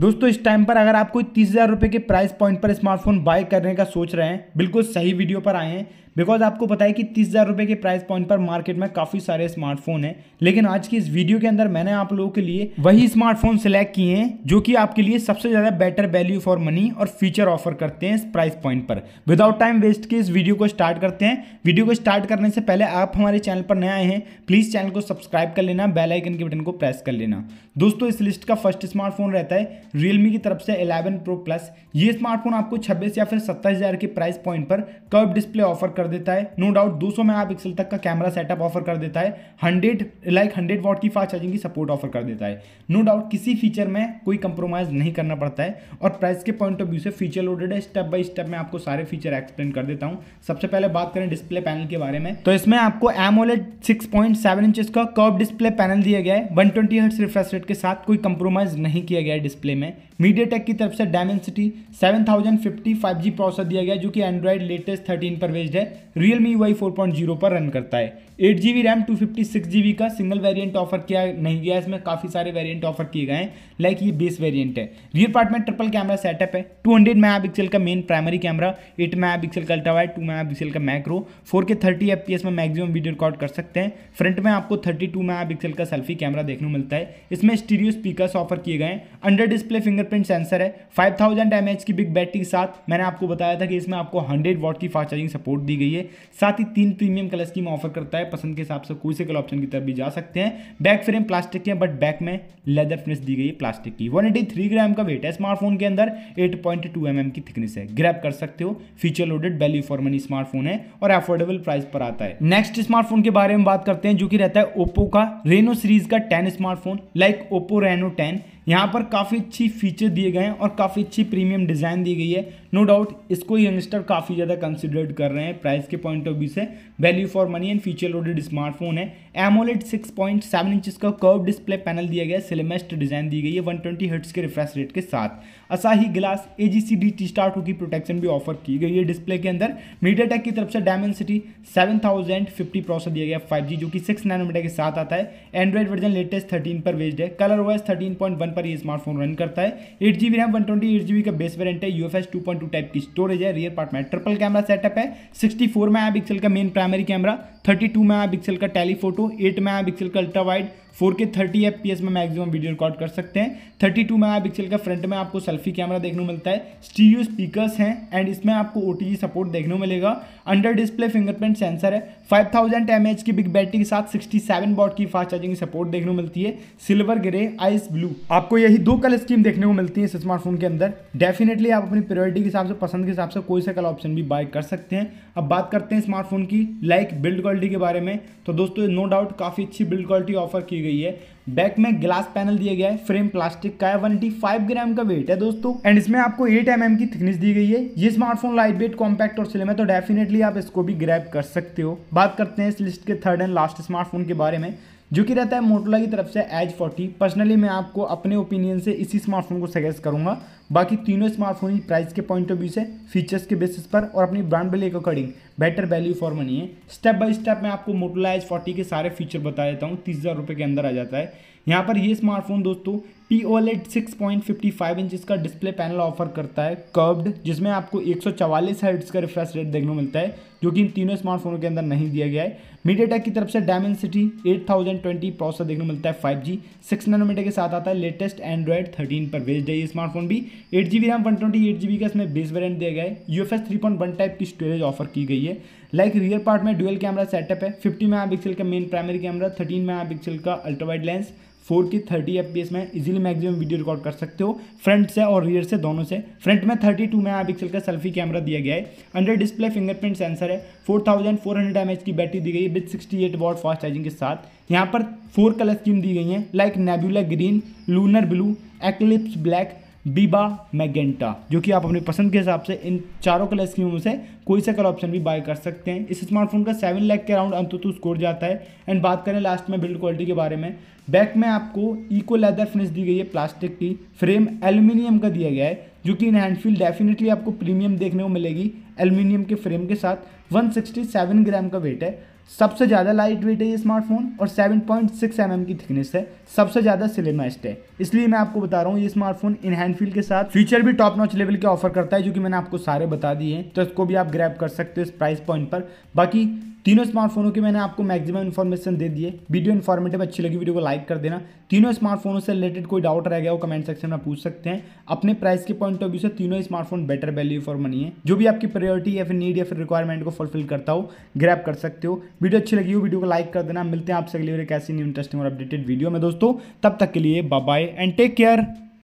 दोस्तों इस टाइम पर अगर आप कोई तीस हज़ार रुपये के प्राइस पॉइंट पर स्मार्टफोन बाय करने का सोच रहे हैं बिल्कुल सही वीडियो पर आए हैं बिकॉज आपको पता है कि तीस हज़ार रुपये के प्राइस पॉइंट पर मार्केट में काफ़ी सारे स्मार्टफोन हैं लेकिन आज की इस वीडियो के अंदर मैंने आप लोगों के लिए वही स्मार्टफोन सेलेक्ट किए हैं जो कि आपके लिए सबसे ज़्यादा बेटर वैल्यू फॉर मनी और फीचर ऑफर करते हैं इस प्राइस पॉइंट पर विदाउट टाइम वेस्ट के इस वीडियो को स्टार्ट करते हैं वीडियो को स्टार्ट करने से पहले आप हमारे चैनल पर नए आए हैं प्लीज़ चैनल को सब्सक्राइब कर लेना बेलाइकन के बटन को प्रेस कर लेना दोस्तों इस लिस्ट का फर्स्ट स्मार्टफोन रहता है रियलमी की तरफ से इलेवन प्रो प्लस ये स्मार्टफोन आपको छब्बीस या फिर सत्ताईस के प्राइस पॉइंट पर कर्व डिस्प्ले ऑफर कर कर देता है नो डाउट 200 में आप पिक्सल तक का कैमरा सेटअप ऑफर कर देता है 100 लाइक 100 वॉट की फास्ट चार्जिंग की सपोर्ट ऑफर कर देता है नो no डाउट किसी फीचर में कोई कंप्रोमाइज़ नहीं करना पड़ता है और प्राइस के पॉइंट ऑफ व्यू से फीचर लोडेड है स्टेप बाई स्टेप मैं आपको सारे फीचर एक्सप्लेन कर देता हूँ सबसे पहले बात करें डिस्प्ले पैनल के बारे में तो इसमें आपको एमोलेड सिक्स पॉइंट का कर्व डिस्प्ले पैनल दिया गया है वन ट्वेंटी रिफ्रेश रेट के साथ कोई कंप्रोमाइज़ नहीं किया गया है डिस्प्ले में मीडिया की तरफ से Dimensity seven thousand fifty five G processor दिया गया जो कि एंड्रॉइड लेटेस्ट थर्टीन पर बेस्ड है रियल मी वाई फोर पर रन करता है eight G B RAM two fifty six G B का सिंगल वेरिएंट ऑफर किया नहीं गया इसमें काफ़ी सारे वेरिएंट ऑफर किए गए हैं लाइक ये बेस वेरिएंट है रियर पार्ट में ट्रिपल कैमरा सेटअप है टू हंड्रेड मेगा पिक्सल का main primary camera eight mega pixel का अल्ट्रावाइट टू मेगा पिक्सल का macro four K thirty F में मैक्सिमम वीडियो रिकॉर्ड कर सकते हैं फ्रंट में आपको थर्टी टू मेगा का सेल्फी कैमरा देखने को मिलता है इसमें स्टीरियो स्पीकर ऑफर किए गए हैं अंडर डिस्प्ले फिंगरप्रिंट सेंसर है फाइव थाउजेंड की बिग बैटरी के साथ मैंने आपको बताया था कि इसमें आपको हंड्रेड वॉट की फास्ट चार्जिंग सपोर्ट दी गई गई है साथ ही तीन प्रीमियम कलर स्कीम ऑफर करता है पसंद के हिसाब से कोई से कल ऑप्शन की तरफ भी जा सकते हैं बैक फ्रेम प्लास्टिक के बट बैक में लेदर फिनिश दी गई है प्लास्टिक की वन ग्राम का वेट है स्मार्टफोन के अंदर एट पॉइंट mm की थिकनेस है ग्रैप कर सकते हो feature loaded value for money smartphone है और अफोर्डेबल प्राइस पर आता है नेक्स्ट स्मार्टफोन के बारे में बात करते हैं जो कि रहता है ओप्पो का रेनो सीरीज का ten smartphone like Oppo Reno ten यहाँ पर काफ़ी अच्छी फीचर दिए गए हैं और काफ़ी अच्छी प्रीमियम डिज़ाइन दी गई है नो डाउट इसको यंगस्टर काफ़ी ज़्यादा कंसिडर्ड कर रहे हैं प्राइस के पॉइंट ऑफ व्यू से value for money and feature loaded smartphone है AMOLED six point seven inches का कर्व डिस्प्ले पैनल दिया गया है सिलेमेस्ट डिज़ाइन दी गई है वन ट्वेंटी हर्ट्स के रिफ्रेश रेट के साथ Asahi glass A G C D T two की प्रोटेक्शन भी ऑफर की गई है डिस्प्ले के अंदर मीडिया टेक की तरफ से डायमेंसिटी सिटी सेवन थाउजेंड फिफ्टी प्रोसेस दिया गया फाइव जी जो कि सिक्स नैनोमीटर के साथ आता है एंड्रॉइड वर्जन लेटेस्ट थर्टीन पर वेस्ड है colour wise thirteen point one पर ये स्मार्टफोन रन करता है eight G RAM one twenty eight G B का बेस वेरियंट है U F S two point two type की स्टोरेज है रियर पार्ट में ट्रिपल कैमरा सेटअप है सिक्सटी फोर मेगा पिक्सल का main primary camera thirty two mega pixel का telephoto eight mega pixel का ultra wide four K thirty F P S में maximum video record कर सकते हैं thirty two mega pixel का front में आपको सेल्फी कैमरा देखने को मिलता है स्टीरियो स्पीकर्स हैं एंड इसमें आपको ओ टी जी सपोर्ट देखने को मिलेगा अंडर डिस्प्ले फिंगरप्रिंट सेंसर है फाइव थाउजेंड एम एच की बिग बैटरी के साथ सिक्सटी सेवन बॉट की फास्ट चार्जिंग सपोर्ट देखने को मिलती है सिल्वर ग्रे आइस ब्लू आपको यही दो कलर स्कीम देखने को मिलती है इस स्मार्टफोन के अंदर डेफिनेटली आप अपनी प्रायोरिटी के हिसाब से पसंद के हिसाब से कोई सा कलर ऑप्शन भी बाय कर सकते हैं अब बात करते हैं स्मार्टफोन की लाइक बिल्ड क्वालिटी के बारे में तो दोस्तों नो डाउट काफ़ी अच्छी बिल्ड क्वालिटी ऑफर की गई है बैक में ग्लास पैनल दिया गया है फ्रेम प्लास्टिक का है 185 ग्राम का वेट है दोस्तों एंड इसमें आपको 8 एम mm की थिकनेस दी गई है ये स्मार्टफोन लाइट वेट कॉम्पैक्ट और स्लिम है तो डेफिनेटली आप इसको भी ग्रैप कर सकते हो बात करते हैं इस लिस्ट के थर्ड एंड लास्ट स्मार्टफोन के बारे में जो कि रहता है मोटोला की तरफ से एज फोर्टी पर्सनली मैं आपको अपने ओपिनियन से इसी स्मार्टफोन को सजेस्ट करूंगा बाकी तीनों स्मार्टफोन ही प्राइस के पॉइंट ऑफ व्यू से फीचर्स के बेसिस पर और अपनी ब्रांड वैल्यू के according better value for money है स्टेप बाय स्टेप मैं आपको मोटोला एज फोर्टी के सारे फीचर बता देता हूँ तीस हज़ार रुपये के अंदर आ जाता है यहाँ पर ये स्मार्टफोन दोस्तों P OLED six point fifty five inch का डिस्प्ले पैनल ऑफर करता है कर्व्ड जिसमें आपको एक सौ चवालीस हर्ट्स का रिफ्रेश रेट देखने को मिलता है जो कि इन तीनों स्मार्टफोनों के अंदर नहीं दिया गया है मीडियाटेक की तरफ से डायमेंसिटी ट्वेंटी प्रोसेसर देखने को मिलता है फाइव जी सिक्स नैनोमीटर के साथ आता है लेटेस्ट एंड्रॉयड थर्टीन पर भेज है ये स्मार्टफोन भी eight G B RAM one twenty eight G B का इसमें बेस वेरियंट दिया गया है U F S three point one type की स्टोरेज ऑफर की गई है लाइक रियर पार्ट में डुअल कैमरा सेटअप है फिफ्टी मेगा पिक्सल का main primary camera thirteen mega pixel का अल्ट्रावाइड लेंस फोर की थर्टी एफ में इजीली मैक्सिमम वीडियो रिकॉर्ड कर सकते हो फ्रंट से और रियर से दोनों से फ्रंट में थर्टी टू पिक्सल का सेल्फी कैमरा दिया गया है अंडर डिस्प्ले फिंगरप्रिंट सेंसर है four thousand four hundred M H की बैटरी दी गई है with sixty eight watt fast charging के साथ यहाँ पर फोर कलर स्कीम दी गई हैं like nebula green lunar blue eclipse black viva magenta जो कि आप अपनी पसंद के हिसाब से इन चारों कलर स्कीमों से कोई सा कलर ऑप्शन भी बाय कर सकते हैं इस स्मार्टफोन का सेवन लैक के अराउंड तो स्कोर जाता है एंड बात करें लास्ट में बिल्ड क्वालिटी के बारे में बैक में आपको इको लेदर फिनिश दी गई है प्लास्टिक की फ्रेम एल्यूमिनियम का दिया गया है जो कि इन हैंडफील डेफिनेटली आपको प्रीमियम देखने को मिलेगी एल्यूमिनियम के फ्रेम के साथ 167 ग्राम का वेट है सबसे ज़्यादा लाइट वेट है ये स्मार्टफोन और 7.6 पॉइंट mm की थिकनेस है सबसे ज़्यादा सिलेमेस्ट है इसलिए मैं आपको बता रहा हूँ ये स्मार्टफोन इन हैंडफील के साथ फीचर भी टॉप नॉच लेवल के ऑफर करता है जो कि मैंने आपको सारे बता दिए हैं तो इसको भी आप ग्रैप कर सकते हो इस प्राइस पॉइंट पर बाकी तीनों स्मार्टफोनों की मैंने आपको मैक्सिमम इन्फॉर्मेशन दे दिए वीडियो इन्फॉर्मेटिव अच्छी लगी वीडियो को लाइक कर देना तीनों स्मार्टफोनों से रिलेटेड कोई डाउट रह गया वो कमेंट सेक्शन में पूछ सकते हैं अपने प्राइस के पॉइंट ऑफ व्यू से तीनों smartphone better value for money है जो भी आपकी प्रायोरिटी या फिर नीड या फिर रिक्वायरमेंट को फुलफिल करता हो ग्रैप कर सकते हो वीडियो अच्छी लगी हो वीडियो को लाइक कर देना मिलते हैं आपसे अगले कैसी न्यू इंटरेस्टिंग और अपडेटेड वीडियो में दोस्तों तब तक के लिए बाय एंड टेक केयर